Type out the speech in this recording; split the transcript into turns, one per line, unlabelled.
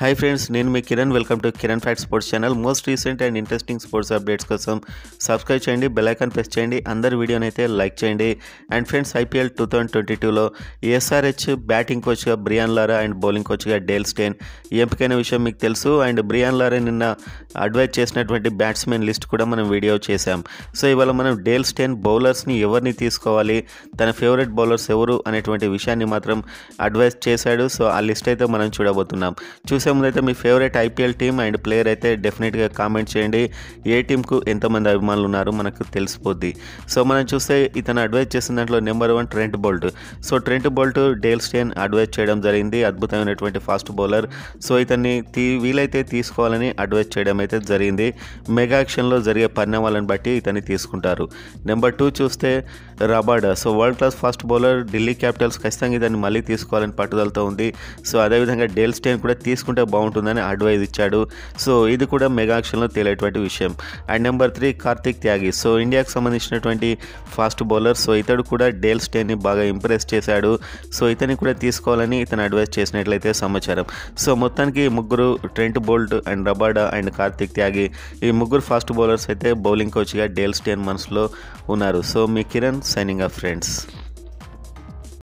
hi friends నేను మీ Kiran welcome to Kiran fact sports channel most recent and interesting sports updates కోసం subscribe చేయండి bell icon press చేయండి అందరి వీడియోని అయితే లైక్ చేయండి and friends IPL two thousand twenty టూలో ఎస్ఆర్హెచ్ బ్యాటింగ్ కోచ్గా బ్రియాన్ లారా అండ్ బౌలింగ్ కోచ్గా డేల్ స్టేన్ ఎంపికైన విషయం మీకు తెలుసు అండ్ బ్రియాన్ లారా నిన్న అడ్వైజ్ చేసినటువంటి బ్యాట్స్మెన్ లిస్ట్ కూడా మనం వీడియో చేశాం సో ఇవాళ మనం డేల్ స్టేన్ బౌలర్స్ని ఎవరిని తీసుకోవాలి తన ఫేవరెట్ బౌలర్స్ ఎవరు అనేటువంటి విషయాన్ని మాత్రం అడ్వైజ్ చేశాడు సో ఆ లిస్ట్ అయితే మనం చూడబోతున్నాం చూసి చూసే ముందైతే మీ favourite IPL team and player అయితే డెఫినెట్గా కామెంట్ చేయండి ఏ టీంకు ఎంతమంది అభిమానులు ఉన్నారు మనకు తెలిసిపోద్ది సో మనం చూస్తే ఇతను అడ్వైజ్ చేసిన దాంట్లో number one Trent Boult so Trent Boult Dale Steyn advise చేయడం జరిగింది అద్భుతమైనటువంటి ఫాస్ట్ బౌలర్ సో ఇతన్ని తీ వీలైతే తీసుకోవాలని అడ్వైజ్ చేయడం అయితే జరిగింది మెగా యాక్షన్లో జరిగే పరిణామాలను బట్టి ఇతన్ని తీసుకుంటారు నెంబర్ టూ చూస్తే Rabada so world class fast bowler Delhi Capitals ఖచ్చితంగా ఇతన్ని మళ్ళీ తీసుకోవాలని పట్టుదలతో ఉంది సో అదేవిధంగా డేల్ స్టేన్ కూడా తీసుకుంటే తీసుకుంటే బాగుంటుందని అడ్వైజ్ ఇచ్చాడు సో ఇది కూడా మెగాక్షన్లో తేలేటువంటి విషయం and number three Kartik Tyagi so ఇండియాకు సంబంధించినటువంటి ఫాస్ట్ బౌలర్ సో ఇతడు కూడా డేల్ స్టేని బాగా ఇంప్రెస్ చేశాడు సో ఇతని కూడా తీసుకోవాలని ఇతను అడ్వైజ్ చేసినట్లయితే సమాచారం సో మొత్తానికి ముగ్గురు Trent Boult and Rabada and Kartik Tyagi ఈ ముగ్గురు ఫాస్ట్ బౌలర్స్ అయితే బౌలింగ్ కోచ్గా డేల్ స్టేన్ మనసులో ఉన్నారు సో మీ కిరణ్ సైనింగ్ ఆఫ్ ఫ్రెండ్స్